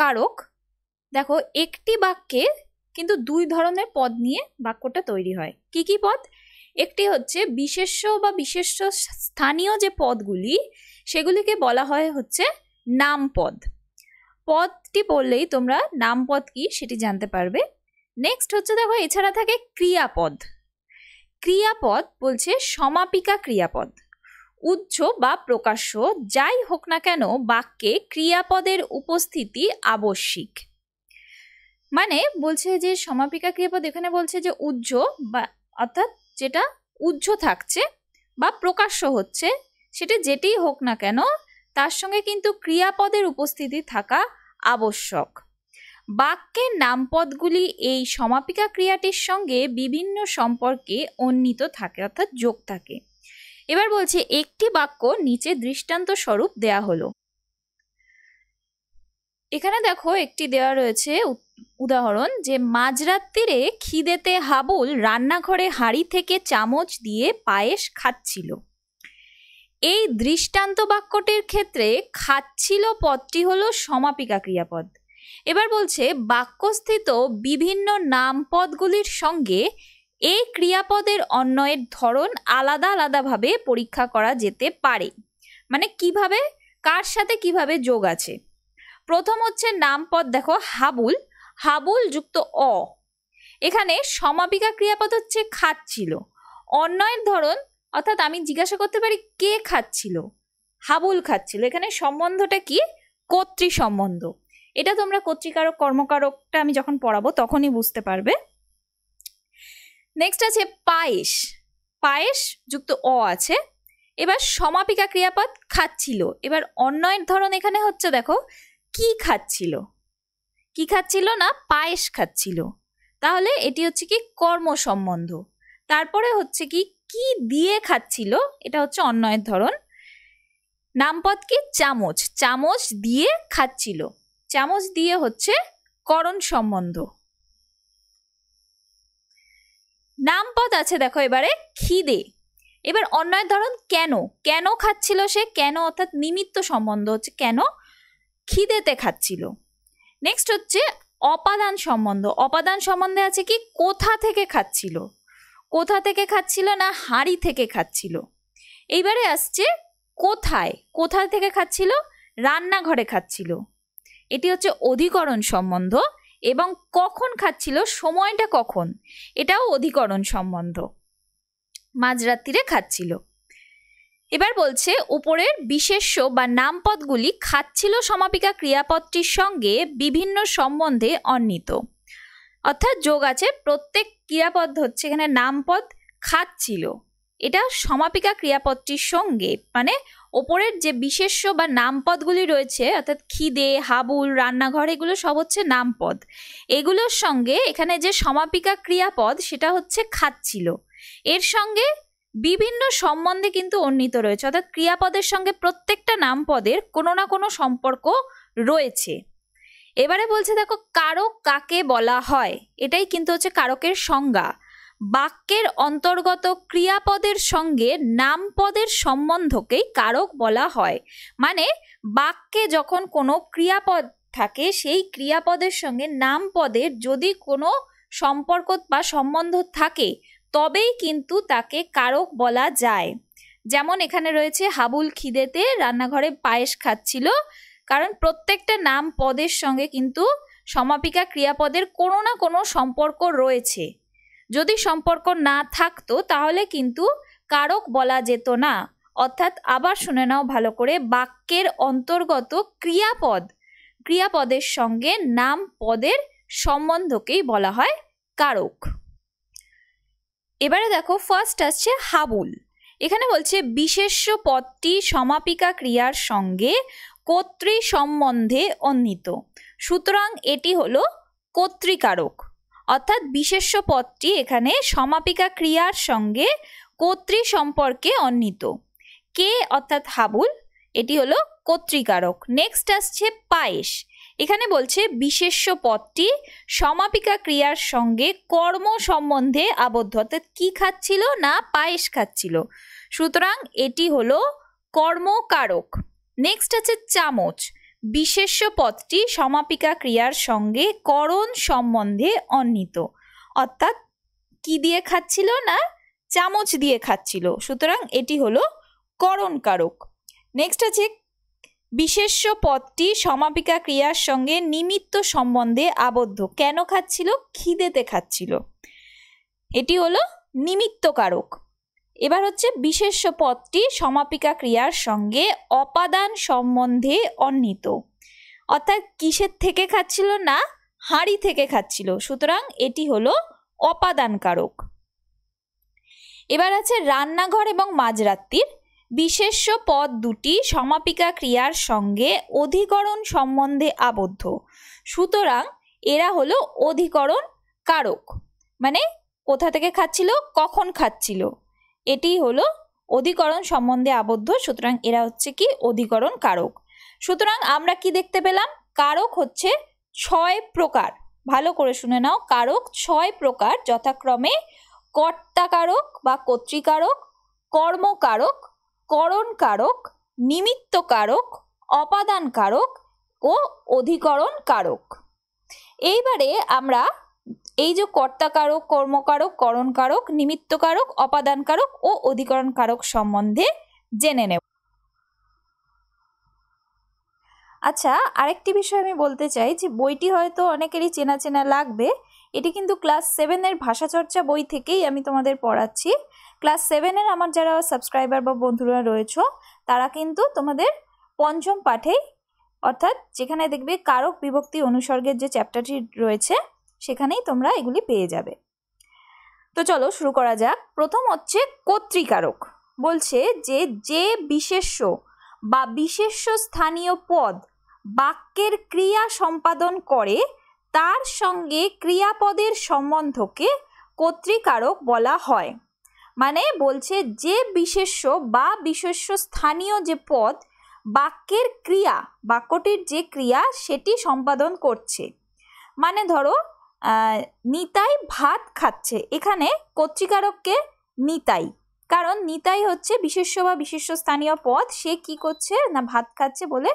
কারক দেখো একটি বাক্যে কিন্তু দুই ধরনের পদ নিয়ে বাক্যটা তৈরি হয় কি কি পদ একটি হচ্ছে বিশেষ্য বা বিশেষ্য স্থানীয় যে পদগুলি সেগুলিকে বলা হয় হচ্ছে নামপদ পদটি পড়লেই তোমরা নামপদ কি সেটি জানতে পারবে নেক্সট হচ্ছে দেখো এছাড়া থাকে ক্রিয়াপদ ক্রিয়াপদ বলছে সমাপিকা ক্রিয়াপদ উচ্চ বা প্রকাশ্য যাই হোক না কেন বাক্যে ক্রিয়াপদের উপস্থিতি আবশ্যিক মানে বলছে যে সমাপিকা ক্রিয়াপদ এখানে বলছে যে উজ্জ বা অর্থাৎ যেটা উজ্জ থাকছে বা প্রকাশ্য হচ্ছে সেটা যেটি হোক না কেন তার সঙ্গে কিন্তু ক্রিয়াপদের উপস্থিতি থাকা আবশ্যক বাক্যের নামপদগুলি এই সমাপিকা ক্রিয়াটির সঙ্গে বিভিন্ন সম্পর্কে অন্বিত থাকে অর্থাৎ যোগ থাকে এবার বলছে একটি বাক্য নিচে দৃষ্টান্ত স্বরূপ দেয়া হলো এখানে দেখো একটি দেওয়া রয়েছে উদাহরণ যে মাঝরাত্রিরে খিদেতে হাবুল রান্নাঘরে হাড়ি থেকে চামচ দিয়ে পায়েস খাচ্ছিল এই দৃষ্টান্ত বাক্যটির ক্ষেত্রে খাচ্ছিল পদটি হল সমাপিকা ক্রিয়াপদ এবার বলছে বাক্যস্থিত বিভিন্ন নাম পদগুলির সঙ্গে এই ক্রিয়াপদের অন্যয়ের ধরন আলাদা আলাদাভাবে পরীক্ষা করা যেতে পারে মানে কিভাবে কার সাথে কিভাবে যোগ আছে প্রথম হচ্ছে নামপদ দেখো হাবুল হাবুল যুক্ত অ এখানে সমাপিকা ক্রিয়াপদ হচ্ছে খাচ্ছিল অন্যয়ের ধরন অর্থাৎ আমি জিজ্ঞাসা করতে পারি কে খাচ্ছিল হাবুল খাচ্ছিল এখানে সম্বন্ধটা কি কর্তৃ সম্বন্ধ এটা তোমরা কর্তৃকারক কর্মকারকটা আমি যখন পড়াবো তখনই বুঝতে পারবে নেক্সট আছে পায়েস পায়েস যুক্ত অ আছে এবার সমাপিকা ক্রিয়াপদ খাচ্ছিল এবার অন্যয়ের ধরন এখানে হচ্ছে দেখো কি খাচ্ছিল কি খাচ্ছিল না পায়েস খাচ্ছিল তাহলে এটি হচ্ছে কি কর্ম সম্বন্ধ তারপরে হচ্ছে কি কি দিয়ে খাচ্ছিল এটা হচ্ছে অন্যয়ের ধরন নামপদ কি চামচ চামচ দিয়ে খাচ্ছিল চামচ দিয়ে হচ্ছে করণ সম্বন্ধ পদ আছে দেখো এবারে খিদে এবার অন্যায় ধরন কেন কেন খাচ্ছিল সে কেন অর্থাৎ নিমিত্ত সম্বন্ধ হচ্ছে কেন খিদেতে খাচ্ছিল নেক্সট হচ্ছে অপাদান সম্বন্ধ অপাদান সম্বন্ধে আছে কি কোথা থেকে খাচ্ছিল কোথা থেকে খাচ্ছিল না হাড়ি থেকে খাচ্ছিল এইবারে আসছে কোথায় কোথা থেকে খাচ্ছিল রান্নাঘরে খাচ্ছিল এটি হচ্ছে অধিকরণ সম্বন্ধ এবং কখন খাচ্ছিল সময়টা কখন এটাও অধিকরণ সম্বন্ধ মাঝরাত্রিরে খাচ্ছিল এবার বলছে উপরের বিশেষ্য বা নামপদগুলি খাচ্ছিল সমাপিকা ক্রিয়াপদটির সঙ্গে বিভিন্ন সম্বন্ধে অন্বিত অর্থাৎ যোগ আছে প্রত্যেক ক্রিয়াপদ হচ্ছে এখানে নামপদ খাচ্ছিল এটা সমাপিকা ক্রিয়াপদটির সঙ্গে মানে ওপরের যে বিশেষ্য বা নামপদগুলি রয়েছে অর্থাৎ খিদে হাবুল রান্নাঘর এগুলো সব হচ্ছে নামপদ এগুলোর সঙ্গে এখানে যে সমাপিকা ক্রিয়াপদ সেটা হচ্ছে খাচ্ছিল এর সঙ্গে বিভিন্ন সম্বন্ধে কিন্তু অন্যিত রয়েছে অর্থাৎ ক্রিয়াপদের সঙ্গে প্রত্যেকটা নামপদের কোনো না কোনো সম্পর্ক রয়েছে এবারে বলছে দেখো কারক কাকে বলা হয় এটাই কিন্তু হচ্ছে কারকের সংজ্ঞা বাক্যের অন্তর্গত ক্রিয়াপদের সঙ্গে নামপদের সম্বন্ধকেই কারক বলা হয় মানে বাক্যে যখন কোনো ক্রিয়াপদ থাকে সেই ক্রিয়াপদের সঙ্গে নামপদের যদি কোনো সম্পর্ক বা সম্বন্ধ থাকে তবেই কিন্তু তাকে কারক বলা যায় যেমন এখানে রয়েছে হাবুল খিদেতে রান্নাঘরে পায়েস খাচ্ছিল কারণ প্রত্যেকটা নাম পদের সঙ্গে কিন্তু সমাপিকা ক্রিয়াপদের কোনো না কোনো সম্পর্ক রয়েছে যদি সম্পর্ক না থাকতো তাহলে কিন্তু কারক বলা যেত না অর্থাৎ আবার শুনে নাও ভালো করে বাক্যের অন্তর্গত ক্রিয়াপদ ক্রিয়াপদের সঙ্গে নাম পদের সম্বন্ধকেই বলা হয় কারক এবারে দেখো ফার্স্ট আসছে হাবুল এখানে বলছে বিশেষ্য পদটি সমাপিকা ক্রিয়ার সঙ্গে কর্তৃ সম্বন্ধে অন্বিত সুতরাং এটি হলো কর্তৃকারক অর্থাৎ বিশেষ্য পদটি এখানে সমাপিকা ক্রিয়ার সঙ্গে কর্তৃ সম্পর্কে অন্বিত কে অর্থাৎ হাবুল এটি হলো কর্তৃকারক নেক্সট আসছে পায়েস এখানে বলছে বিশেষ্য পদটি সমাপিকা ক্রিয়ার সঙ্গে কর্ম সম্বন্ধে আবদ্ধ অর্থাৎ কী খাচ্ছিল না পায়েস খাচ্ছিল সুতরাং এটি হলো কর্মকারক নেক্সট আছে চামচ বিশেষ্য পদটি সমাপিকা ক্রিয়ার সঙ্গে করণ সম্বন্ধে অন্বিত অর্থাৎ কি দিয়ে খাচ্ছিল না চামচ দিয়ে খাচ্ছিল সুতরাং এটি হলো করণকারক নেক্সট আছে বিশেষ্য পদটি সমাপিকা ক্রিয়ার সঙ্গে নিমিত্ত সম্বন্ধে আবদ্ধ কেন খাচ্ছিল খিদেতে খাচ্ছিল এটি হলো নিমিত্তকারক এবার হচ্ছে বিশেষ্য পদটি সমাপিকা ক্রিয়ার সঙ্গে অপাদান সম্বন্ধে অন্বিত অর্থাৎ কিসের থেকে খাচ্ছিল না হাঁড়ি থেকে খাচ্ছিল সুতরাং এটি হলো অপাদান কারক এবার আছে রান্নাঘর এবং মাঝরাত্রির বিশেষ্য পদ দুটি সমাপিকা ক্রিয়ার সঙ্গে অধিকরণ সম্বন্ধে আবদ্ধ সুতরাং এরা হলো অধিকরণ কারক মানে কোথা থেকে খাচ্ছিল কখন খাচ্ছিল এটি হলো অধিকরণ সম্বন্ধে আবদ্ধ সুতরাং এরা হচ্ছে কি অধিকরণ কারক সুতরাং আমরা কি দেখতে পেলাম কারক হচ্ছে ছয় প্রকার ভালো করে শুনে নাও কারক ছয় প্রকার যথাক্রমে কর্তাকারক বা কর্তৃকারক কর্মকারক করণকারক নিমিত্তকারক অপাদানকারক ও অধিকরণ কারক এইবারে আমরা এই যে কর্তাকারক কর্মকারক করণকারক নিমিত্তকারক অপাদানকারক ও অধিকরণকারক সম্বন্ধে জেনে নেব আচ্ছা আরেকটি বিষয় আমি বলতে চাই যে বইটি হয়তো অনেকেরই চেনা চেনা লাগবে এটি কিন্তু ক্লাস সেভেনের ভাষাচর্চা বই থেকেই আমি তোমাদের পড়াচ্ছি ক্লাস সেভেনের আমার যারা সাবস্ক্রাইবার বা বন্ধুরা রয়েছে তারা কিন্তু তোমাদের পঞ্চম পাঠেই অর্থাৎ যেখানে দেখবে কারক বিভক্তি অনুসর্গের যে চ্যাপ্টারটি রয়েছে সেখানেই তোমরা এগুলি পেয়ে যাবে তো চলো শুরু করা যাক প্রথম হচ্ছে কর্তৃকারক বলছে যে যে বিশেষ্য বা বিশেষ্য স্থানীয় পদ বাক্যের ক্রিয়া সম্পাদন করে তার সঙ্গে ক্রিয়াপদের সম্বন্ধকে কর্তৃকারক বলা হয় মানে বলছে যে বিশেষ্য বা বিশেষ্য স্থানীয় যে পদ বাক্যের ক্রিয়া বাক্যটির যে ক্রিয়া সেটি সম্পাদন করছে মানে ধরো নিতাই ভাত খাচ্ছে এখানে কর্তৃকারককে নিতাই কারণ নিতাই হচ্ছে বিশেষ বা বিশেষ স্থানীয় পদ সে কি করছে না ভাত খাচ্ছে বলে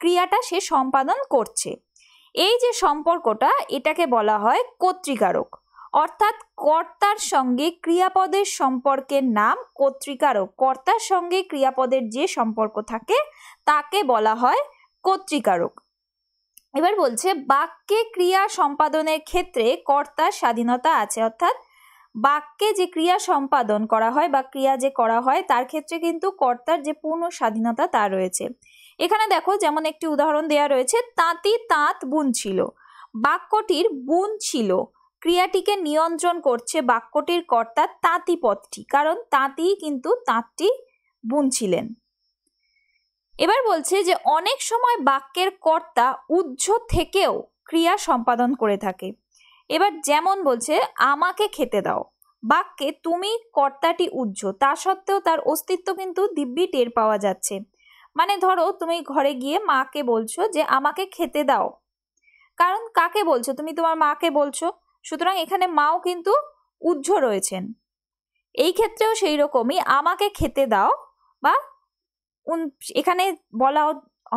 ক্রিয়াটা সে সম্পাদন করছে এই যে সম্পর্কটা এটাকে বলা হয় কর্তৃকারক অর্থাৎ কর্তার সঙ্গে ক্রিয়াপদের সম্পর্কের নাম কর্তৃকারক কর্তার সঙ্গে ক্রিয়াপদের যে সম্পর্ক থাকে তাকে বলা হয় কর্তৃকারক এবার বলছে বাক্যে ক্রিয়া সম্পাদনের ক্ষেত্রে কর্তার স্বাধীনতা আছে অর্থাৎ বাক্যে যে ক্রিয়া সম্পাদন করা হয় বা ক্রিয়া যে করা হয় তার ক্ষেত্রে কিন্তু কর্তার যে পূর্ণ স্বাধীনতা তা রয়েছে এখানে দেখো যেমন একটি উদাহরণ দেয়া রয়েছে তাঁতি তাঁত বুনছিল বাক্যটির বুন ছিল ক্রিয়াটিকে নিয়ন্ত্রণ করছে বাক্যটির কর্তা পথটি কারণ তাঁতি কিন্তু তাঁতটি বুনছিলেন এবার বলছে যে অনেক সময় বাক্যের কর্তা উজ্জ থেকেও ক্রিয়া সম্পাদন করে থাকে এবার যেমন বলছে আমাকে খেতে দাও বাক্যে তুমি কর্তাটি উজ্জ তা সত্ত্বেও তার অস্তিত্ব কিন্তু দিব্যি টের পাওয়া যাচ্ছে মানে ধরো তুমি ঘরে গিয়ে মাকে বলছো যে আমাকে খেতে দাও কারণ কাকে বলছো তুমি তোমার মাকে বলছো সুতরাং এখানে মাও কিন্তু উজ্জ রয়েছেন এই ক্ষেত্রেও সেই রকমই আমাকে খেতে দাও বা এখানে বলা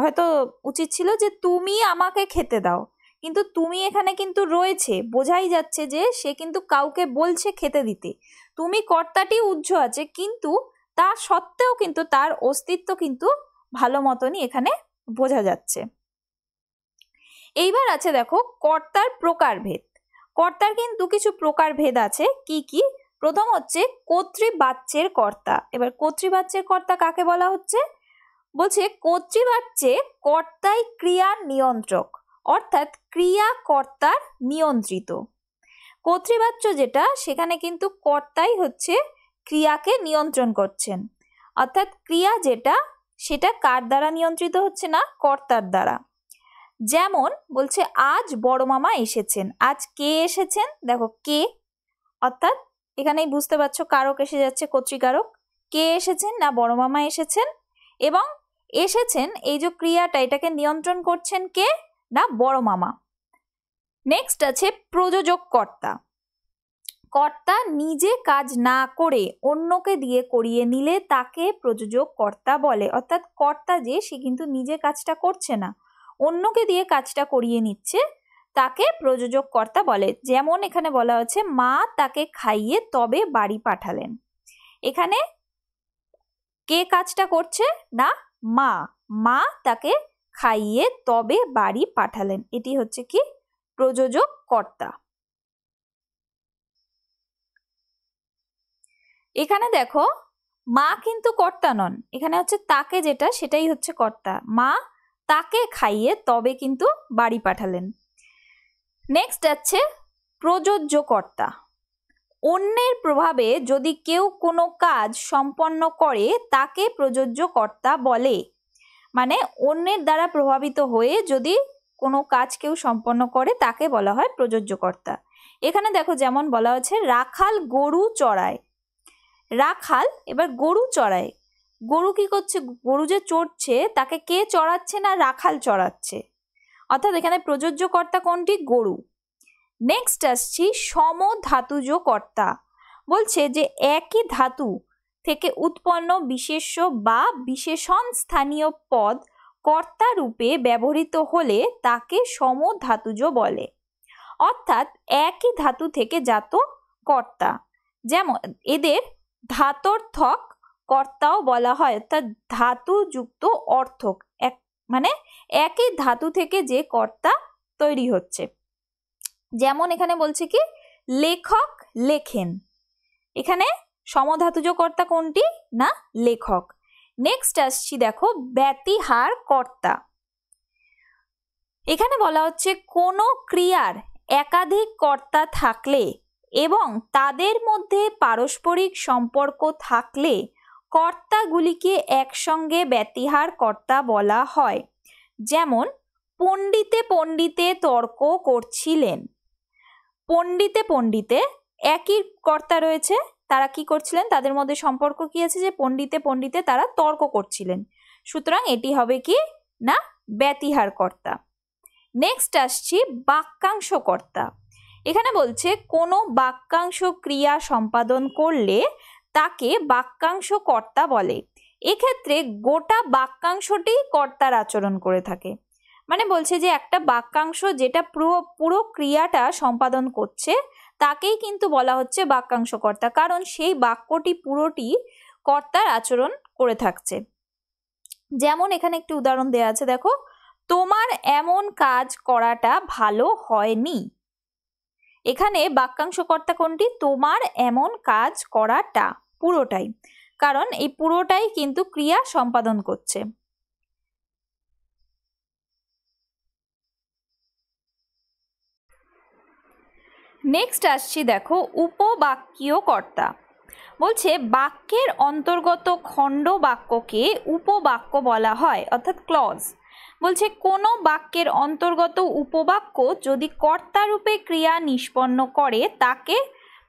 হয়তো উচিত ছিল যে তুমি আমাকে খেতে দাও কিন্তু তুমি এখানে কিন্তু রয়েছে বোঝাই যাচ্ছে যে সে কিন্তু কাউকে বলছে খেতে দিতে তুমি কর্তাটি উজ্জ আছে কিন্তু তার সত্ত্বেও কিন্তু তার অস্তিত্ব কিন্তু ভালো মতনই এখানে বোঝা যাচ্ছে এইবার আছে দেখো কর্তার প্রকারভেদ কর্তার কিন্তু কিছু প্রকারভেদ আছে কি কি প্রথম হচ্ছে কর্তৃবাচ্যের কর্তা এবার কর্তৃবাচ্যের কর্তা কাকে বলা হচ্ছে বলছে বাচ্চে কর্তাই ক্রিয়ার নিয়ন্ত্রক অর্থাৎ ক্রিয়া কর্তার নিয়ন্ত্রিত কর্তৃবাচ্য যেটা সেখানে কিন্তু কর্তাই হচ্ছে ক্রিয়াকে নিয়ন্ত্রণ করছেন অর্থাৎ ক্রিয়া যেটা সেটা কার দ্বারা নিয়ন্ত্রিত হচ্ছে না কর্তার দ্বারা যেমন বলছে আজ বড় মামা এসেছেন আজ কে এসেছেন দেখো কে অর্থাৎ এখানেই বুঝতে পারছো কারক এসে যাচ্ছে কর্তৃকারক কে এসেছেন না বড় মামা এসেছেন এবং এসেছেন এই যে ক্রিয়াটা এটাকে নিয়ন্ত্রণ করছেন কে না বড় মামা নেক্সট আছে প্রযোজক কর্তা কর্তা নিজে কাজ না করে অন্যকে দিয়ে করিয়ে নিলে তাকে প্রযোজক কর্তা বলে অর্থাৎ কর্তা যে সে কিন্তু নিজে কাজটা করছে না অন্যকে দিয়ে কাজটা করিয়ে নিচ্ছে তাকে প্রযোজক কর্তা বলে যেমন এখানে বলা হচ্ছে মা তাকে খাইয়ে তবে বাড়ি পাঠালেন এখানে কে কাজটা করছে না মা মা তাকে খাইয়ে তবে বাড়ি পাঠালেন এটি হচ্ছে কি প্রযোজক কর্তা এখানে দেখো মা কিন্তু কর্তা নন এখানে হচ্ছে তাকে যেটা সেটাই হচ্ছে কর্তা মা তাকে খাইয়ে তবে কিন্তু বাড়ি পাঠালেন নেক্সট আছে প্রযোজ্য কর্তা অন্যের প্রভাবে যদি কেউ কোনো কাজ সম্পন্ন করে তাকে প্রযোজ্য কর্তা বলে মানে অন্যের দ্বারা প্রভাবিত হয়ে যদি কোনো কাজ কেউ সম্পন্ন করে তাকে বলা হয় প্রযোজ্য কর্তা এখানে দেখো যেমন বলা হচ্ছে রাখাল গরু চড়ায় রাখাল এবার গরু চড়ায় গরু কি করছে গরু যে চড়ছে তাকে কে চড়াচ্ছে না রাখাল চড়াচ্ছে অর্থাৎ এখানে প্রযোজ্য কর্তা কোনটি গরু নেক্সট আসছি সমধাতুজ কর্তা বলছে যে একই ধাতু থেকে উৎপন্ন বিশেষ্য বা বিশেষণ স্থানীয় পদ কর্তা রূপে ব্যবহৃত হলে তাকে সমধাতুজ বলে অর্থাৎ একই ধাতু থেকে জাত কর্তা যেমন এদের ধাতর্থক কর্তাও বলা হয় অর্থাৎ ধাতুযুক্ত অর্থক এক মানে একই ধাতু থেকে যে কর্তা তৈরি হচ্ছে যেমন এখানে বলছে কি লেখক লেখেন এখানে সমধাতুজ কর্তা কোনটি না লেখক নেক্সট আসছি দেখো ব্যতিহার কর্তা এখানে বলা হচ্ছে কোনো ক্রিয়ার একাধিক কর্তা থাকলে এবং তাদের মধ্যে পারস্পরিক সম্পর্ক থাকলে কর্তাগুলিকে একসঙ্গে ব্যতিহার কর্তা বলা হয় যেমন পণ্ডিতে পণ্ডিতে তর্ক করছিলেন পণ্ডিতে পণ্ডিতে একই কর্তা রয়েছে তারা কি করছিলেন তাদের মধ্যে সম্পর্ক কি আছে যে পণ্ডিতে পণ্ডিতে তারা তর্ক করছিলেন সুতরাং এটি হবে কি না ব্যতিহার কর্তা নেক্সট আসছি বাক্যাংশ কর্তা এখানে বলছে কোনো বাক্যাংশ ক্রিয়া সম্পাদন করলে তাকে বাক্যাংশ কর্তা বলে এক্ষেত্রে গোটা বাক্যাংশটি কর্তার আচরণ করে থাকে মানে বলছে যে একটা বাক্যাংশ যেটা পুরো পুরো ক্রিয়াটা সম্পাদন করছে তাকেই কিন্তু বলা হচ্ছে বাক্যাংশকর্তা কারণ সেই বাক্যটি পুরোটি কর্তার আচরণ করে থাকছে যেমন এখানে একটি উদাহরণ দেওয়া আছে দেখো তোমার এমন কাজ করাটা ভালো হয়নি এখানে কর্তা কোনটি তোমার এমন কাজ করাটা পুরোটাই কারণ এই পুরোটাই কিন্তু ক্রিয়া সম্পাদন করছে নেক্সট আসছি দেখো উপবাক্যীয় কর্তা বলছে বাক্যের অন্তর্গত খণ্ড বাক্যকে উপবাক্য বলা হয় অর্থাৎ ক্লজ বলছে কোনো বাক্যের অন্তর্গত উপবাক্য যদি কর্তারূপে ক্রিয়া নিষ্পন্ন করে তাকে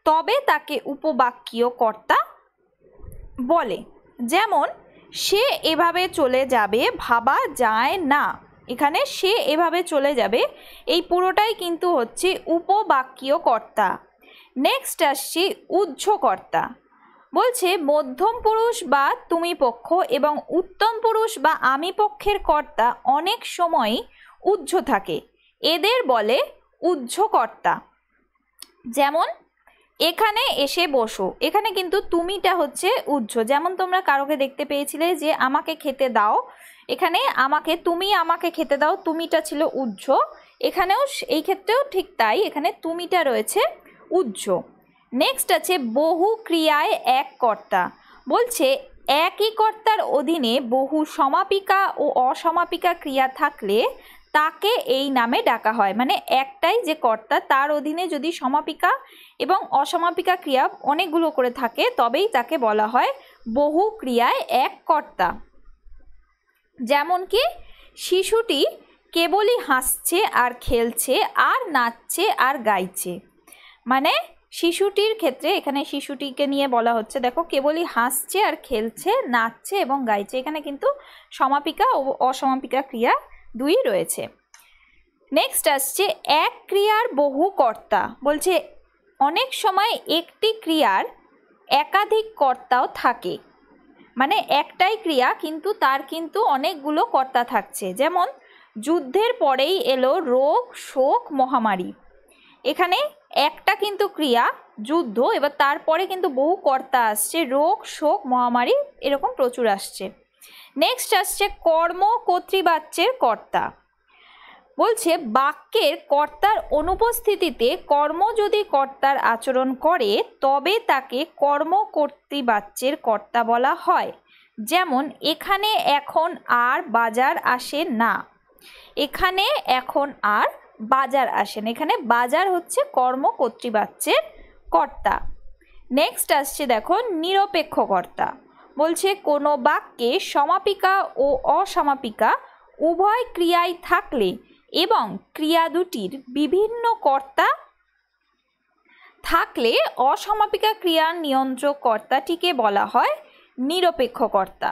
তবে তাকে উপবাক্যীয় কর্তা বলে যেমন সে এভাবে চলে যাবে ভাবা যায় না এখানে সে এভাবে চলে যাবে এই পুরোটাই কিন্তু হচ্ছে উপবাক্যীয় কর্তা নেক্সট আসছি উজ্জ্বকর্তা বলছে মধ্যম পুরুষ বা তুমি পক্ষ এবং উত্তম পুরুষ বা আমি পক্ষের কর্তা অনেক সময়ই উজ্জ্ব থাকে এদের বলে উজ্জ্বকর্তা যেমন এখানে এসে বসো এখানে কিন্তু তুমিটা হচ্ছে উজ্জ্ব যেমন তোমরা কারোকে দেখতে পেয়েছিলে যে আমাকে খেতে দাও এখানে আমাকে তুমি আমাকে খেতে দাও তুমিটা ছিল উজ্জ এখানেও এই ক্ষেত্রেও ঠিক তাই এখানে তুমিটা রয়েছে উজ্জ নেক্সট আছে বহু ক্রিয়ায় এক কর্তা বলছে একই কর্তার অধীনে বহু সমাপিকা ও অসমাপিকা ক্রিয়া থাকলে তাকে এই নামে ডাকা হয় মানে একটাই যে কর্তা তার অধীনে যদি সমাপিকা এবং অসমাপিকা ক্রিয়া অনেকগুলো করে থাকে তবেই তাকে বলা হয় বহু ক্রিয়ায় এক কর্তা যেমন কি শিশুটি কেবলই হাসছে আর খেলছে আর নাচছে আর গাইছে মানে শিশুটির ক্ষেত্রে এখানে শিশুটিকে নিয়ে বলা হচ্ছে দেখো কেবলই হাসছে আর খেলছে নাচছে এবং গাইছে এখানে কিন্তু সমাপিকা ও অসমাপিকা ক্রিয়া দুই রয়েছে নেক্সট আসছে এক ক্রিয়ার বহু কর্তা বলছে অনেক সময় একটি ক্রিয়ার একাধিক কর্তাও থাকে মানে একটাই ক্রিয়া কিন্তু তার কিন্তু অনেকগুলো কর্তা থাকছে যেমন যুদ্ধের পরেই এলো রোগ শোক মহামারী এখানে একটা কিন্তু ক্রিয়া যুদ্ধ এবার তারপরে কিন্তু বহু কর্তা আসছে রোগ শোক মহামারী এরকম প্রচুর আসছে নেক্সট আসছে কর্ম কর্তৃবাচ্যের কর্তা বলছে বাক্যের কর্তার অনুপস্থিতিতে কর্ম যদি কর্তার আচরণ করে তবে তাকে কর্ম কর্তৃবাচ্যের কর্তা বলা হয় যেমন এখানে এখন আর বাজার আসে না এখানে এখন আর বাজার আসেন এখানে বাজার হচ্ছে কর্ম কর্তৃবাচ্যের কর্তা নেক্সট আসছে দেখো নিরপেক্ষ কর্তা বলছে কোনো বাক্যে সমাপিকা ও অসমাপিকা উভয় ক্রিয়াই থাকলে এবং ক্রিয়া দুটির বিভিন্ন কর্তা থাকলে অসমাপিকা ক্রিয়ার নিয়ন্ত্রক কর্তাটিকে বলা হয় নিরপেক্ষ কর্তা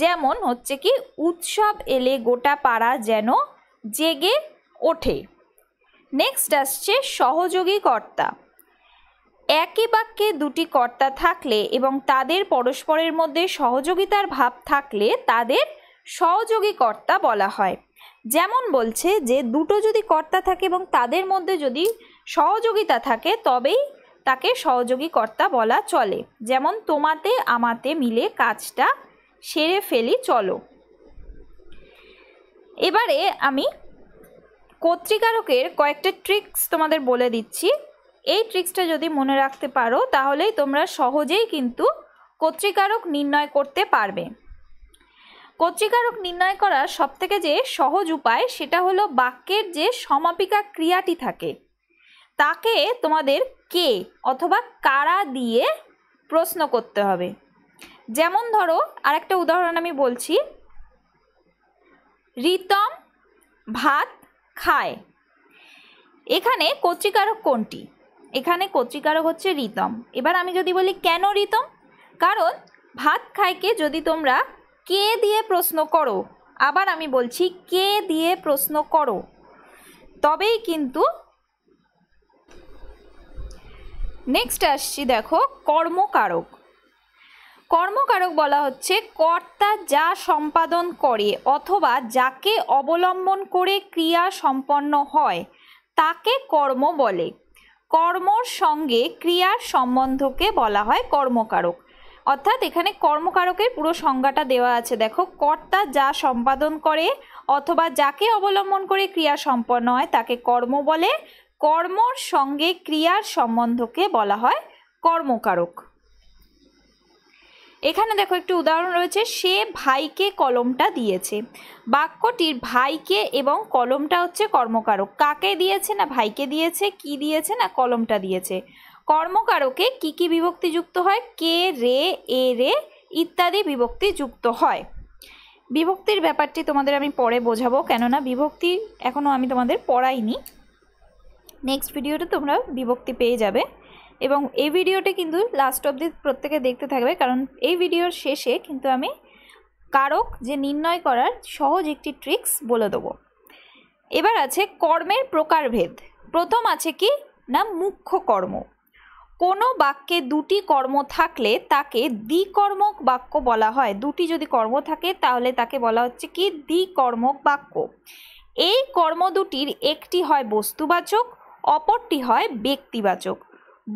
যেমন হচ্ছে কি উৎসব এলে গোটা পাড়া যেন জেগে ওঠে নেক্সট আসছে সহযোগী কর্তা একই বাক্যে দুটি কর্তা থাকলে এবং তাদের পরস্পরের মধ্যে সহযোগিতার ভাব থাকলে তাদের সহযোগী কর্তা বলা হয় যেমন বলছে যে দুটো যদি কর্তা থাকে এবং তাদের মধ্যে যদি সহযোগিতা থাকে তবেই তাকে সহযোগী কর্তা বলা চলে যেমন তোমাতে আমাতে মিলে কাজটা সেরে ফেলি চলো এবারে আমি কর্তৃকারকের কয়েকটা ট্রিক্স তোমাদের বলে দিচ্ছি এই ট্রিক্সটা যদি মনে রাখতে পারো তাহলেই তোমরা সহজেই কিন্তু কর্তৃকারক নির্ণয় করতে পারবে কর্তৃকারক নির্ণয় করার সবথেকে যে সহজ উপায় সেটা হলো বাক্যের যে সমাপিকা ক্রিয়াটি থাকে তাকে তোমাদের কে অথবা কারা দিয়ে প্রশ্ন করতে হবে যেমন ধরো আরেকটা উদাহরণ আমি বলছি রিতম ভাত খায় এখানে কর্তৃকারক কোনটি এখানে কর্তৃকারক হচ্ছে রিতম এবার আমি যদি বলি কেন রিতম কারণ ভাত খায়কে যদি তোমরা কে দিয়ে প্রশ্ন করো আবার আমি বলছি কে দিয়ে প্রশ্ন করো তবেই কিন্তু নেক্সট আসছি দেখো কর্মকারক কর্মকারক বলা হচ্ছে কর্তা যা সম্পাদন করে অথবা যাকে অবলম্বন করে ক্রিয়া সম্পন্ন হয় তাকে কর্ম বলে কর্মর সঙ্গে ক্রিয়ার সম্বন্ধকে বলা হয় কর্মকারক অর্থাৎ এখানে কর্মকারকের পুরো সংজ্ঞাটা দেওয়া আছে দেখো কর্তা যা সম্পাদন করে অথবা যাকে অবলম্বন করে ক্রিয়া সম্পন্ন হয় তাকে কর্ম বলে কর্মর সঙ্গে ক্রিয়ার সম্বন্ধকে বলা হয় কর্মকারক এখানে দেখো একটি উদাহরণ রয়েছে সে ভাইকে কলমটা দিয়েছে বাক্যটির ভাইকে এবং কলমটা হচ্ছে কর্মকারক কাকে দিয়েছে না ভাইকে দিয়েছে কি দিয়েছে না কলমটা দিয়েছে কর্মকারকে কি কি বিভক্তি যুক্ত হয় কে রে এ রে ইত্যাদি বিভক্তি যুক্ত হয় বিভক্তির ব্যাপারটি তোমাদের আমি পরে বোঝাবো কেননা বিভক্তি এখনও আমি তোমাদের পড়াইনি নেক্সট ভিডিওতে তোমরা বিভক্তি পেয়ে যাবে এবং এই ভিডিওটি কিন্তু লাস্ট অবধি প্রত্যেকে দেখতে থাকবে কারণ এই ভিডিওর শেষে কিন্তু আমি কারক যে নির্ণয় করার সহজ একটি ট্রিক্স বলে দেবো এবার আছে কর্মের প্রকারভেদ প্রথম আছে কি না মুখ্য কর্ম কোনো বাক্যে দুটি কর্ম থাকলে তাকে দ্বিকর্মক বাক্য বলা হয় দুটি যদি কর্ম থাকে তাহলে তাকে বলা হচ্ছে কি দ্বিকর্মক বাক্য এই কর্ম দুটির একটি হয় বস্তুবাচক অপরটি হয় ব্যক্তিবাচক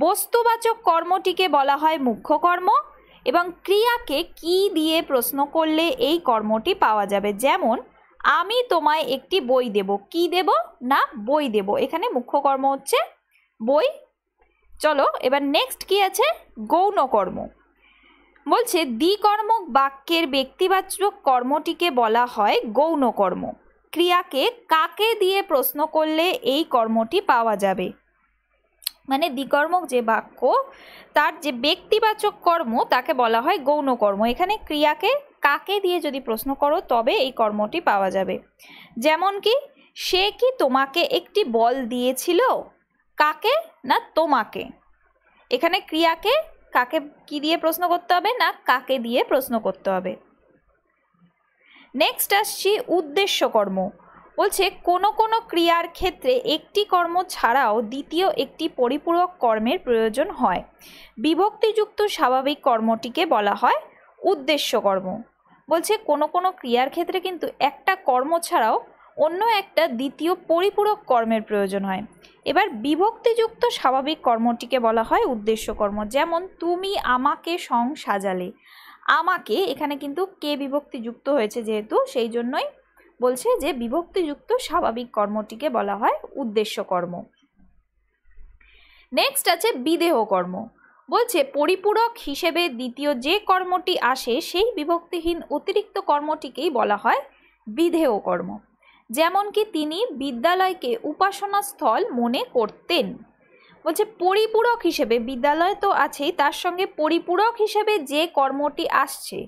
বস্তুবাচক কর্মটিকে বলা হয় মুখ্য কর্ম এবং ক্রিয়াকে কি দিয়ে প্রশ্ন করলে এই কর্মটি পাওয়া যাবে যেমন আমি তোমায় একটি বই দেব কি দেব না বই দেব এখানে মুখ্য কর্ম হচ্ছে বই চলো এবার নেক্সট কি আছে গৌণকর্ম বলছে দ্বিকর্মক বাক্যের ব্যক্তিবাচক কর্মটিকে বলা হয় গৌণকর্ম ক্রিয়াকে কাকে দিয়ে প্রশ্ন করলে এই কর্মটি পাওয়া যাবে মানে দ্বিকর্মক যে বাক্য তার যে ব্যক্তিবাচক কর্ম তাকে বলা হয় গৌণকর্ম এখানে ক্রিয়াকে কাকে দিয়ে যদি প্রশ্ন করো তবে এই কর্মটি পাওয়া যাবে যেমন কি সে কি তোমাকে একটি বল দিয়েছিল কাকে না তোমাকে এখানে ক্রিয়াকে কাকে কি দিয়ে প্রশ্ন করতে হবে না কাকে দিয়ে প্রশ্ন করতে হবে নেক্সট আসছি উদ্দেশ্য কর্ম বলছে কোনো কোনো ক্রিয়ার ক্ষেত্রে একটি কর্ম ছাড়াও দ্বিতীয় একটি পরিপূরক কর্মের প্রয়োজন হয় বিভক্তিযুক্ত স্বাভাবিক কর্মটিকে বলা হয় উদ্দেশ্য কর্ম বলছে কোনো কোনো ক্রিয়ার ক্ষেত্রে কিন্তু একটা কর্ম ছাড়াও অন্য একটা দ্বিতীয় পরিপূরক কর্মের প্রয়োজন হয় এবার বিভক্তিযুক্ত স্বাভাবিক কর্মটিকে বলা হয় উদ্দেশ্য কর্ম যেমন তুমি আমাকে সং সাজালে আমাকে এখানে কিন্তু কে বিভক্তিযুক্ত হয়েছে যেহেতু সেই জন্যই বলছে যে বিভক্তিযুক্ত স্বাভাবিক কর্মটিকে বলা হয় উদ্দেশ্য কর্ম নেক্সট আছে বিদেহ কর্ম বলছে পরিপূরক হিসেবে দ্বিতীয় যে কর্মটি আসে সেই বিভক্তিহীন অতিরিক্ত কর্মটিকেই বলা হয় বিধেয় কর্ম যেমন কি তিনি বিদ্যালয়কে উপাসনা স্থল মনে করতেন বলছে পরিপূরক হিসেবে বিদ্যালয় তো আছেই তার সঙ্গে পরিপূরক হিসেবে যে কর্মটি আসছে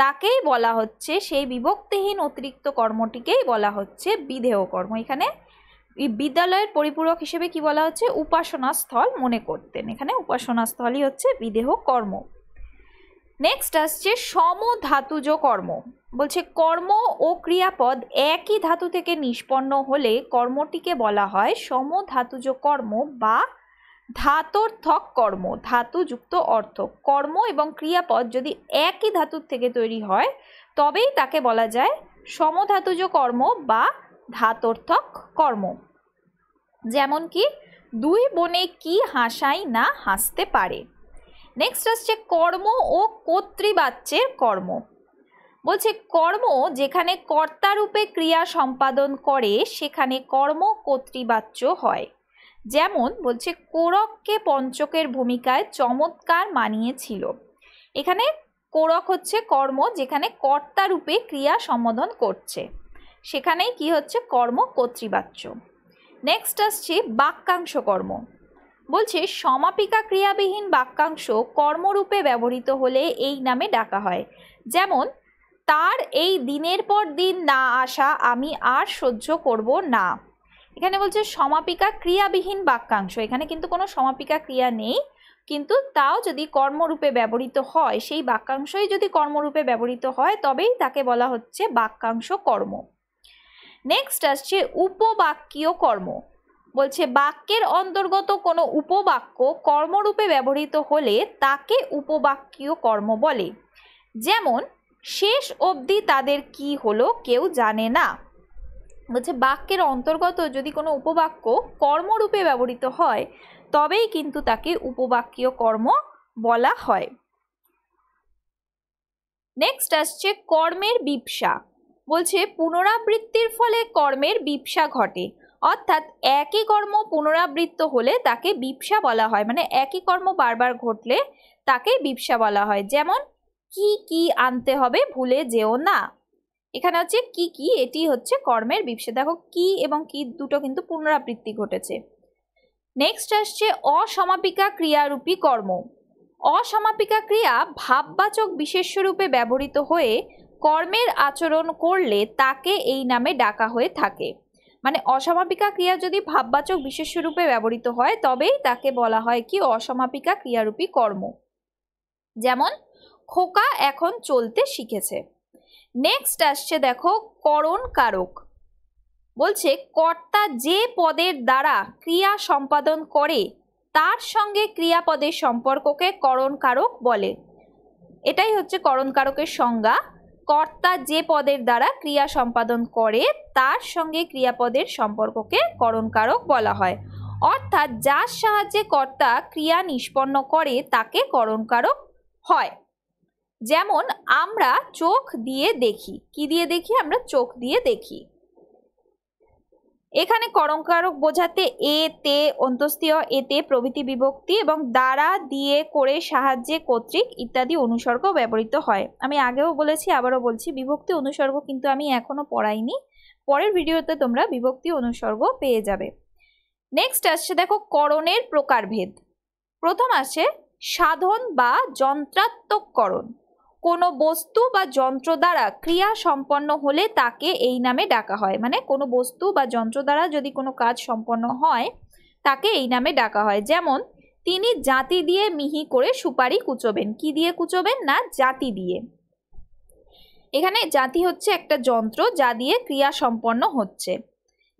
তাকেই বলা হচ্ছে সেই বিভক্তিহীন অতিরিক্ত কর্মটিকেই বলা হচ্ছে বিধেয় কর্ম এখানে বিদ্যালয়ের পরিপূরক হিসেবে কি বলা হচ্ছে উপাসনা স্থল মনে করতেন এখানে উপাসনা স্থলই হচ্ছে বিদেহ কর্ম নেক্সট আসছে সমধাতুজ কর্ম বলছে কর্ম ও ক্রিয়াপদ একই ধাতু থেকে নিষ্পন্ন হলে কর্মটিকে বলা হয় সমধাতুজ কর্ম বা ধাতর্থক কর্ম ধাতুযুক্ত অর্থ কর্ম এবং ক্রিয়াপদ যদি একই ধাতুর থেকে তৈরি হয় তবেই তাকে বলা যায় সমধাতুজ কর্ম বা ধাতর্থক কর্ম যেমন কি দুই বনে কি হাসাই না হাসতে পারে নেক্সট আসছে কর্ম ও কর্তৃবাচ্যের কর্ম বলছে কর্ম যেখানে কর্তারূপে ক্রিয়া সম্পাদন করে সেখানে কর্ম কর্তৃবাচ্য হয় যেমন বলছে কোরককে পঞ্চকের ভূমিকায় চমৎকার মানিয়েছিল এখানে কোরক হচ্ছে কর্ম যেখানে কর্তারূপে ক্রিয়া সম্বোধন করছে সেখানেই কি হচ্ছে কর্ম কর্তৃবাচ্য নেক্সট আসছে বাক্যাংশ কর্ম বলছে সমাপিকা ক্রিয়াবিহীন বাক্যাংশ কর্মরূপে ব্যবহৃত হলে এই নামে ডাকা হয় যেমন তার এই দিনের পর দিন না আসা আমি আর সহ্য করব না এখানে বলছে সমাপিকা ক্রিয়াবিহীন বাক্যাংশ এখানে কিন্তু কোনো সমাপিকা ক্রিয়া নেই কিন্তু তাও যদি কর্মরূপে ব্যবহৃত হয় সেই বাক্যাংশই যদি কর্মরূপে ব্যবহৃত হয় তবেই তাকে বলা হচ্ছে বাক্যাংশ কর্ম নেক্সট আসছে উপবাক্যীয় কর্ম বলছে বাক্যের অন্তর্গত কোনো উপবাক্য কর্মরূপে ব্যবহৃত হলে তাকে উপবাক্যীয় কর্ম বলে যেমন শেষ অবধি তাদের কি হলো কেউ জানে না বলছে বাক্যের অন্তর্গত যদি কোনো উপবাক্য কর্মরূপে ব্যবহৃত হয় তবেই কিন্তু তাকে উপবাক্যীয় কর্ম বলা হয় নেক্সট আসছে কর্মের বিপসা বলছে পুনরাবৃত্তির ফলে কর্মের বিপসা ঘটে অর্থাৎ একই কর্ম পুনরাবৃত্ত হলে তাকে বিপসা বলা হয় মানে একই কর্ম বারবার ঘটলে তাকে বিপসা বলা হয় যেমন কি কি আনতে হবে ভুলে যেও না এখানে হচ্ছে কি কি এটি হচ্ছে কর্মের বিপসে দেখো কি এবং কি দুটো কিন্তু পুনরাবৃত্তি ঘটেছে নেক্সট আসছে অসমাপিকা ক্রিয়ারূপী কর্ম অসমাপিকা ক্রিয়া ভাববাচক বিশেষ্যরূপে ব্যবহৃত হয়ে কর্মের আচরণ করলে তাকে এই নামে ডাকা হয়ে থাকে মানে অসমাপিকা ক্রিয়া যদি ভাববাচক বিশেষ্যরূপে ব্যবহৃত হয় তবেই তাকে বলা হয় কি অসমাপিকা ক্রিয়ারূপী কর্ম যেমন খোকা এখন চলতে শিখেছে নেক্সট আসছে দেখো করণ কারক বলছে কর্তা যে পদের দ্বারা ক্রিয়া সম্পাদন করে তার সঙ্গে ক্রিয়াপদের সম্পর্ককে করণ কারক বলে এটাই হচ্ছে করণ কারকের সংজ্ঞা কর্তা যে পদের দ্বারা ক্রিয়া সম্পাদন করে তার সঙ্গে ক্রিয়াপদের সম্পর্ককে করণকারক বলা হয় অর্থাৎ যার সাহায্যে কর্তা ক্রিয়া নিষ্পন্ন করে তাকে করণকারক হয় যেমন আমরা চোখ দিয়ে দেখি কি দিয়ে দেখি আমরা চোখ দিয়ে দেখি এখানে করঙ্কারক বোঝাতে এ তে অন্তস্থীয় এতে প্রভৃতি বিভক্তি এবং দ্বারা দিয়ে করে সাহায্যে কর্তৃক ইত্যাদি অনুসর্গ ব্যবহৃত হয় আমি আগেও বলেছি আবারও বলছি বিভক্তি অনুসর্গ কিন্তু আমি এখনও পড়াইনি পরের ভিডিওতে তোমরা বিভক্তি অনুসর্গ পেয়ে যাবে নেক্সট আসছে দেখো করণের প্রকারভেদ প্রথম আসে সাধন বা যন্ত্রাত্মককরণ কোনো বস্তু বা যন্ত্র দ্বারা ক্রিয়া সম্পন্ন হলে তাকে এই নামে ডাকা হয় মানে কোনো বস্তু বা যন্ত্র দ্বারা যদি কোনো কাজ সম্পন্ন হয় তাকে এই নামে ডাকা হয় যেমন তিনি জাতি দিয়ে মিহি করে সুপারি কুচোবেন কি দিয়ে কুচোবেন না জাতি দিয়ে এখানে জাতি হচ্ছে একটা যন্ত্র যা দিয়ে ক্রিয়া সম্পন্ন হচ্ছে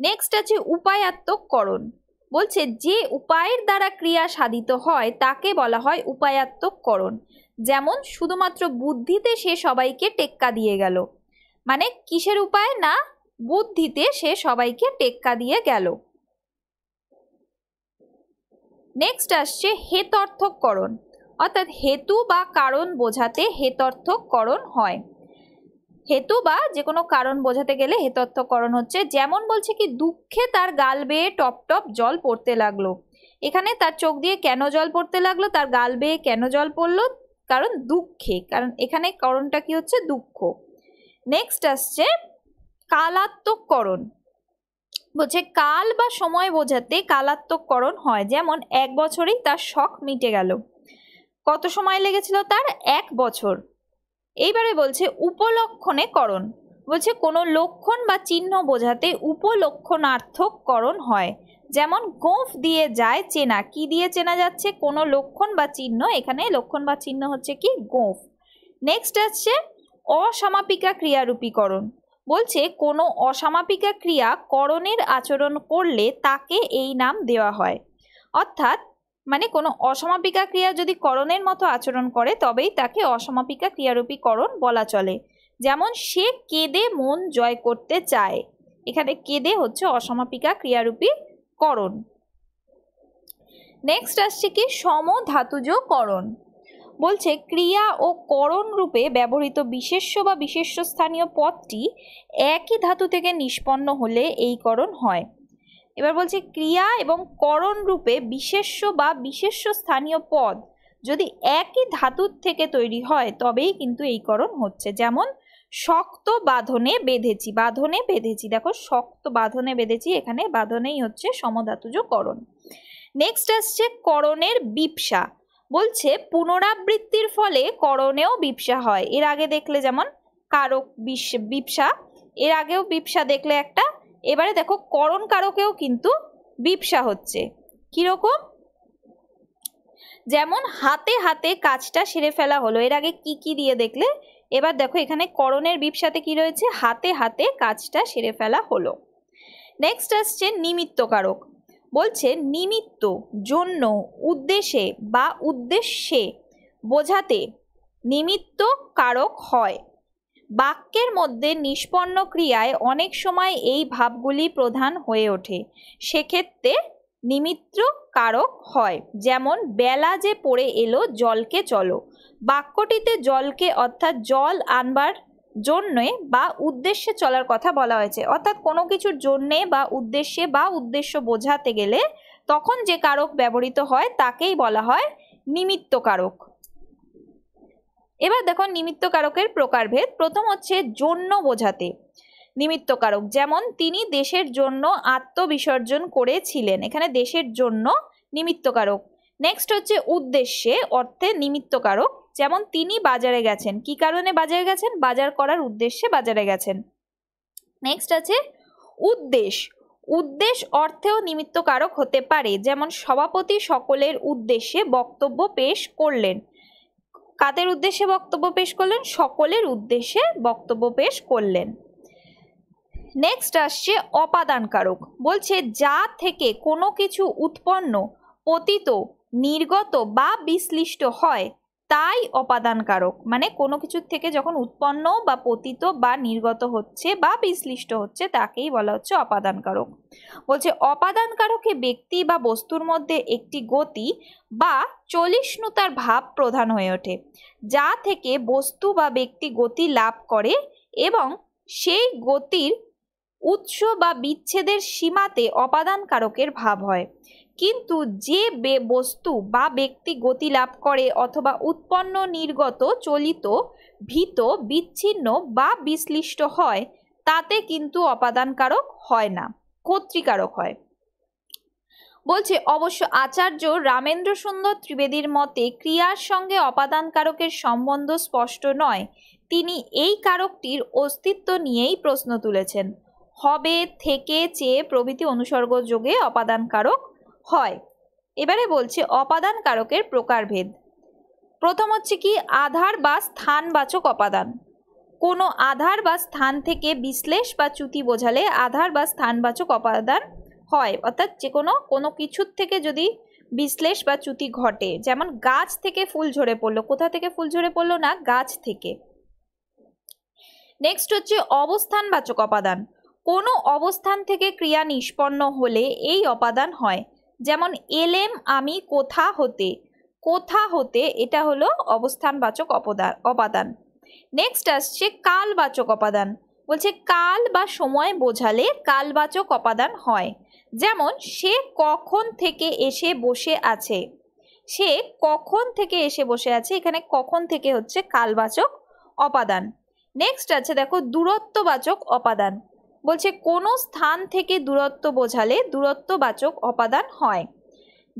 নেক্সট আছে উপায়াত্মকরণ বলছে যে উপায়ের দ্বারা ক্রিয়া সাধিত হয় তাকে বলা হয় উপায়াত্মকরণ যেমন শুধুমাত্র বুদ্ধিতে সে সবাইকে টেক্কা দিয়ে গেল মানে কিসের উপায় না বুদ্ধিতে সে সবাইকে টেক্কা দিয়ে গেল নেক্সট আসছে হেতর্থকরণ অর্থাৎ হেতু বা কারণ বোঝাতে হেতর্থকরণ হয় হেতু বা যে কোনো কারণ বোঝাতে গেলে হেতর্থকরণ হচ্ছে যেমন বলছে কি দুঃখে তার গাল বেয়ে টপ টপ জল পড়তে লাগলো এখানে তার চোখ দিয়ে কেন জল পড়তে লাগলো তার গাল বেয়ে কেন জল পড়লো কারণ দুঃখে কারণ এখানে করণটা কি হচ্ছে দুঃখ নেক্সট আসছে কালাত্মকরণ বলছে কাল বা সময় বোঝাতে কালাত্মকরণ হয় যেমন এক বছরেই তার শখ মিটে গেল কত সময় লেগেছিল তার এক বছর এইবারে বলছে উপলক্ষণে করণ বলছে কোনো লক্ষণ বা চিহ্ন বোঝাতে উপলক্ষণার্থক করণ হয় যেমন গোঁফ দিয়ে যায় চেনা কি দিয়ে চেনা যাচ্ছে কোনো লক্ষণ বা চিহ্ন এখানে লক্ষণ বা চিহ্ন হচ্ছে কি গোঁফ নেক্সট আসছে অসমাপিকা ক্রিয়ারূপীকরণ বলছে কোনো অসামাপিকা ক্রিয়া করণের আচরণ করলে তাকে এই নাম দেওয়া হয় অর্থাৎ মানে কোনো অসমাপিকা ক্রিয়া যদি করণের মতো আচরণ করে তবেই তাকে অসমাপিকা ক্রিয়ারূপীকরণ বলা চলে যেমন সে কেঁদে মন জয় করতে চায় এখানে কেঁদে হচ্ছে অসমাপিকা ক্রিয়ারূপী করণ নেক্সট আসছে কি সমধাতুজকরণ বলছে ক্রিয়া ও করণ রূপে ব্যবহৃত বিশেষ্য বা বিশেষ্য স্থানীয় পদটি একই ধাতু থেকে নিষ্পন্ন হলে এই করণ হয় এবার বলছে ক্রিয়া এবং করণ রূপে বিশেষ্য বা বিশেষ্য স্থানীয় পদ যদি একই ধাতুর থেকে তৈরি হয় তবেই কিন্তু এই করণ হচ্ছে যেমন শক্ত বাঁধনে বেঁধেছি বাঁধনে বেঁধেছি দেখো শক্ত বাঁধনে বেঁধেছি এখানে বাঁধনেই হচ্ছে সমধাতুজ করণ নেক্সট আসছে করণের বিপসা বলছে পুনরাবৃত্তির ফলে করণেও বিপসা হয় এর আগে দেখলে যেমন কারক বিষ বিপসা এর আগেও বিপসা দেখলে একটা এবারে দেখো করণ কারকেও কিন্তু বিপসা হচ্ছে কীরকম যেমন হাতে হাতে কাজটা সেরে ফেলা হলো এর আগে কি কি দিয়ে দেখলে এবার দেখো এখানে করণের বিপসাতে কী রয়েছে হাতে হাতে কাজটা সেরে ফেলা হলো নেক্সট আসছে নিমিত্তকারক বলছে নিমিত্ত জন্য উদ্দেশ্যে বা উদ্দেশ্যে বোঝাতে নিমিত্ত কারক হয় বাক্যের মধ্যে নিষ্পন্ন ক্রিয়ায় অনেক সময় এই ভাবগুলি প্রধান হয়ে ওঠে সেক্ষেত্রে নিমিত্র কারক হয় যেমন বেলা যে পড়ে এলো জলকে চলো বাক্যটিতে জলকে অর্থাৎ জল আনবার জন্যে বা উদ্দেশ্যে চলার কথা বলা হয়েছে অর্থাৎ কোনো কিছুর জন্যে বা উদ্দেশ্যে বা উদ্দেশ্য বোঝাতে গেলে তখন যে কারক ব্যবহৃত হয় তাকেই বলা হয় নিমিত্ত কারক এবার দেখো নিমিত্ত কারকের প্রকারভেদ প্রথম হচ্ছে জন্য বোঝাতে নিমিত্তকারক যেমন তিনি দেশের জন্য আত্মবিসর্জন করেছিলেন এখানে দেশের জন্য নিমিত্তকারক নেক্সট হচ্ছে উদ্দেশ্যে অর্থে নিমিত্তকারক যেমন তিনি বাজারে গেছেন কি কারণে বাজারে গেছেন বাজার করার উদ্দেশ্যে বাজারে গেছেন নেক্সট আছে উদ্দেশ উদ্দেশ্য অর্থেও নিমিত্তকারক হতে পারে যেমন সভাপতি সকলের উদ্দেশ্যে বক্তব্য পেশ করলেন কাদের উদ্দেশ্যে বক্তব্য পেশ করলেন সকলের উদ্দেশ্যে বক্তব্য পেশ করলেন নেক্সট আসছে অপাদান কারক বলছে যা থেকে কোনো কিছু উৎপন্ন পতিত নির্গত বা বিশ্লিষ্ট হয় তাই অপাদান কারক মানে কোনো কিছুর থেকে যখন উৎপন্ন বা পতিত বা নির্গত হচ্ছে বা বিশ্লিষ্ট হচ্ছে তাকেই বলা হচ্ছে অপাদান কারক বলছে অপাদান কারকে ব্যক্তি বা বস্তুর মধ্যে একটি গতি বা চলিষ্ণুতার ভাব প্রধান হয়ে ওঠে যা থেকে বস্তু বা ব্যক্তি গতি লাভ করে এবং সেই গতির উৎস বা বিচ্ছেদের সীমাতে অপাদান কারকের ভাব হয় কিন্তু যে বস্তু বা ব্যক্তি গতি লাভ করে অথবা উৎপন্ন নির্গত চলিত ভীত বিচ্ছিন্ন বা বিশ্লিষ্ট হয় তাতে কিন্তু অপাদান কারক হয় না কর্তৃকারক হয় বলছে অবশ্য আচার্য রামেন্দ্র সুন্দর ত্রিবেদীর মতে ক্রিয়ার সঙ্গে অপাদান কারকের সম্বন্ধ স্পষ্ট নয় তিনি এই কারকটির অস্তিত্ব নিয়েই প্রশ্ন তুলেছেন হবে থেকে চেয়ে প্রভৃতি অনুসর্গ যোগে অপাদান কারক হয় এবারে বলছে অপাদান কারকের প্রকারভেদ প্রথম হচ্ছে কি আধার বা স্থানবাচক অপাদান কোনো আধার বা স্থান থেকে বিশ্লেষ বা চ্যুতি বোঝালে আধার বা স্থানবাচক অপাদান হয় অর্থাৎ যে কোনো কোনো কিছুর থেকে যদি বিশ্লেষ বা চ্যুতি ঘটে যেমন গাছ থেকে ফুল ঝরে পড়লো কোথা থেকে ফুল ঝরে পড়লো না গাছ থেকে নেক্সট হচ্ছে অবস্থানবাচক অপাদান কোনো অবস্থান থেকে ক্রিয়া নিষ্পন্ন হলে এই অপাদান হয় যেমন এলেম আমি কোথা হতে কোথা হতে এটা হলো অবস্থানবাচক অপদান অপাদান নেক্সট আসছে কালবাচক অপাদান বলছে কাল বা সময় বোঝালে কালবাচক অপাদান হয় যেমন সে কখন থেকে এসে বসে আছে সে কখন থেকে এসে বসে আছে এখানে কখন থেকে হচ্ছে কালবাচক অপাদান নেক্সট আছে দেখো দূরত্ববাচক অপাদান বলছে কোনো স্থান থেকে দূরত্ব বোঝালে দূরত্ববাচক অপাদান হয়